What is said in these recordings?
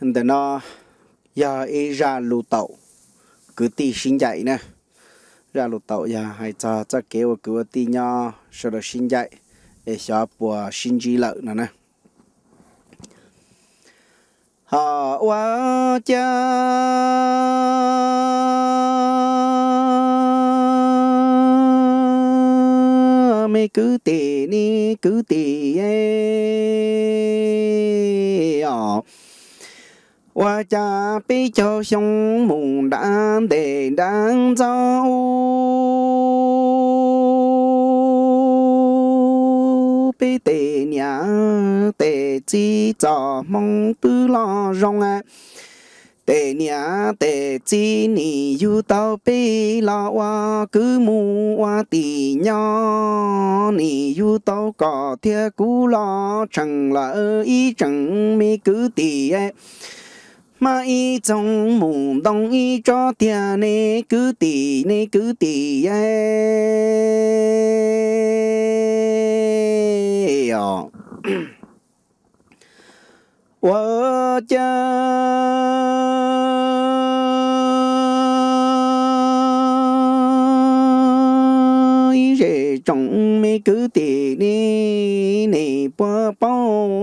để nó giờ ý ra lù tẩu cứ ti sinh dạy nè ra lù tẩu giờ hai cho cho kéo cứ ti nho sau đó sinh dạy để cho bùa sinh chi lợi nè nè họ quá cha mê cứ tì ni cứ tì ấy e. 我家比较凶猛，但得当走。被爹娘爹鸡做梦不老容啊，爹娘爹鸡你又到被老我姑母我爹娘，你又到高铁古老城了一整没个地哎。买一种门当一着地的那个地那个地哟，我家。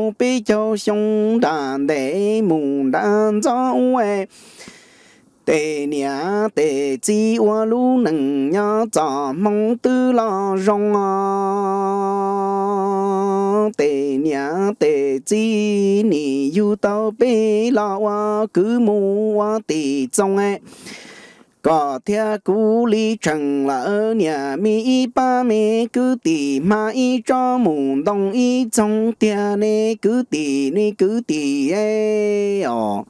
châu bê châu xong đàn đệ mùng đàn gió ue tề nhà tề chi hoa lũ nâng nhá gió mong tư lo rong à. tề nhà tề chi nì yu tao bê lo cứ mù hoa tì trong ấy e. 高铁古里城楼，两米、八米、各地买一张，满东一种点的各地的各地哎哟，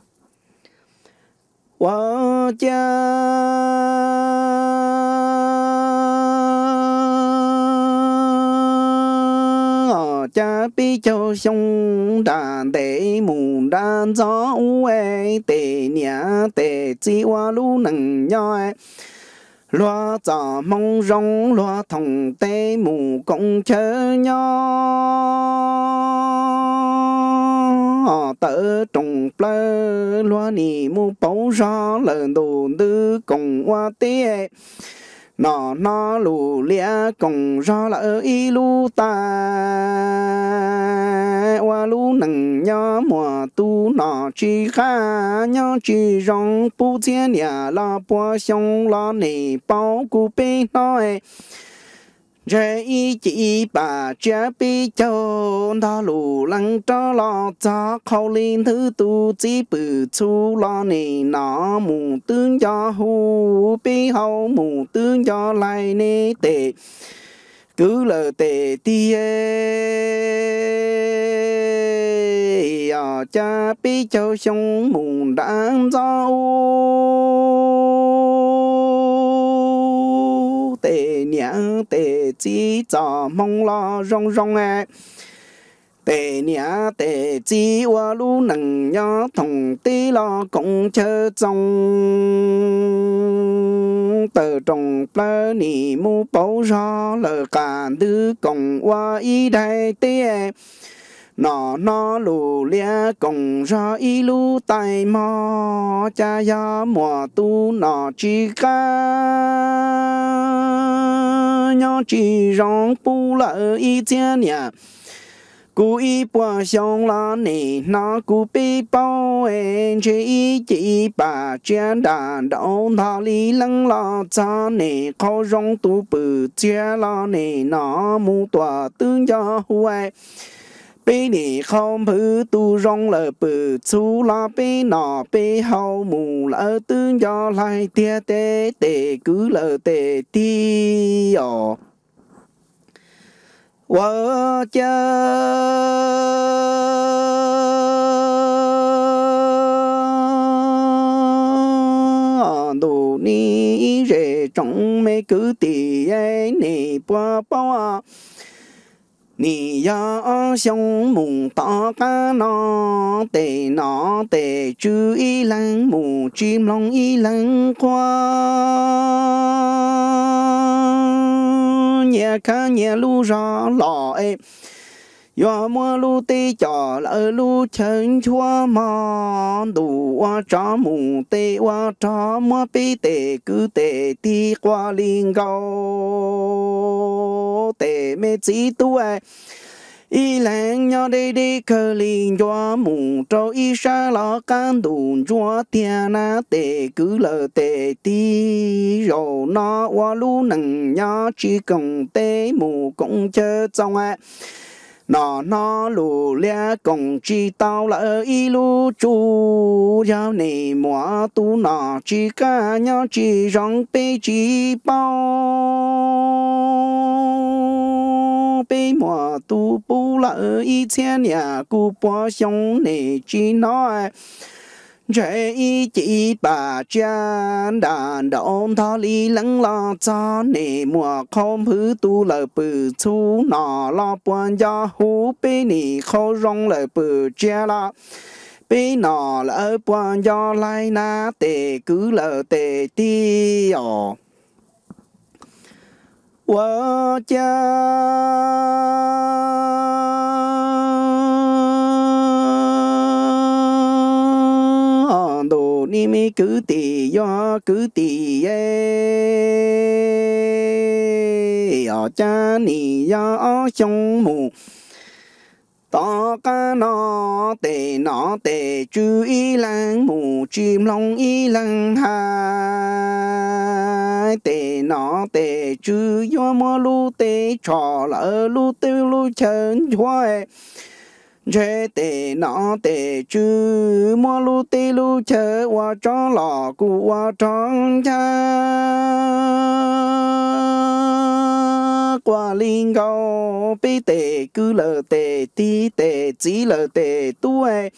我家。cha bi cho xong đàn tệ mù đàn gió uế e tệ nhà tệ chi hoa lu nằng nhoi e. loa cho mong rong loa thòng tê mù công chớ nho tớ trùng plơ loa nì mu bấu gió lợn đồ tư cùng hoa tê nó nó lù lia cùng do là ở y lu ta qua lu nằng nhớ mùa tu nọ chỉ kha nhớ chỉ rong pu chia nhà la bua xong la nỉ bao cụ bê nói chỉ chỉ bị bị đó lăng lại 这一季把这比较他路人着了咋考虑他都记不出了你那母 tướng 家湖背后母 tướng 家来你得 cứ lờ tệ tia à cha bị châu sông mùng đang giao tê chỉ cho mong lo rong rong à tê nhà tê chỉ qua lũ nằng nhớ thùng tí lo công chớ trong tờ trồng plơ nì mu bấu gió lờ cả đứa cùng qua y đại tê nó nó lù lia cùng ra y lu tay mò cha ya mùa tu nó chỉ ca nhau chỉ rong bu lỡ y thiên nhà cú y bùa xong là nè nó cú bị bao em chỉ chỉ bà chiến đàn đâu, thà lý lăng là cha nè khó rong tu bự chia là nè nó mu tòa tương gia huệ bê nì không phải tu rong lờ bự chú la bê nọ bê hậu mù lỡ tương do lại tia tê tê cứ lờ tê ti ồ Wơ chơ Đủ ni rể trọng mấy cứ tì ấy e nì bó bó 你要想梦到个那得那得注意人母只弄一人过，你看你路上老哎。yo mua lu tê cho lỡ lu chân chua mò du qua chó mù tê qua chó mua bê tê cứ tê tê qua linh gâu tê mê chí tu ai e, y lang nhỏ đi đi khờ liền cho mù cho y sa lo can đùn cho tia na tệ cứ lờ tệ ti rồi nó qua lu nằng nhỏ chỉ cần tê mù cũng chớ trong ạ e nó nó lù lia cùng chi tao là y lu chu giao nề mùa tu nó chi ca nhau chi rong bê chi bao bê mùa tu bu là y thiên nhà cu bò xong nề chi nói rễ chỉ bà cha đàn đón thọ lý lo cho nề mùa không hứ tu lờ bự chú nọ lo buồn do hú bê nì khô rong lờ bự cha lo bê nọ lỡ buồn do lai na tề cứ lờ tề ti ồ Wow, cha ni mi cứ tì yo cứ tì ye ở ờ, cha ni yo ở mu to ca nó tề nó tề chú y lang mù chim long y lang hai tề nó tề chú do mơ lu tề trò lỡ lu tiêu lu chân hoài chế tê nó tê chư mua lu tê lu chớ qua cho lò cụ qua tròn cha qua linh gò bê tê cứ lờ tê tí tê chỉ lờ tê tu ấy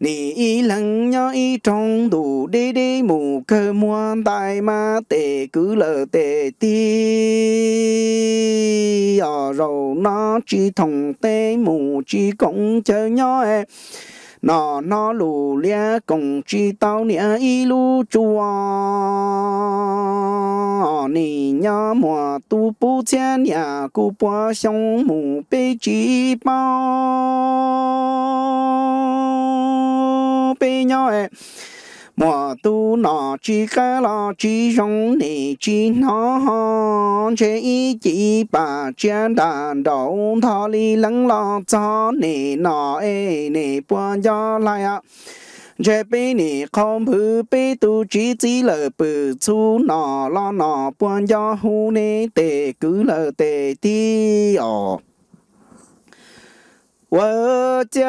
lăng đủ đi đi cứ ở 你一人要一中度滴滴木克莫带嘛得古了得滴，要肉那只同得木只公就鸟哎。nó ờ, nó chỉ chỉ e. nó lù lia cùng chi tao nia y lù chua ờ, nì nhá mùa tu bù chia nia cu bùa xong mù bê chi bao bê nhau mùa tu nọ chỉ cá lọ chỉ rong nè chỉ nó hòn chế ý chỉ bà chén đàn đầu thò li lắng lọ cho nè nọ ê e nè buồn gió lại ạ chế bê nè không phứ bê tu chỉ chỉ lờ bự chú nọ lo nọ buồn gió hu nè tề cứ lờ tề ti ồ 我家。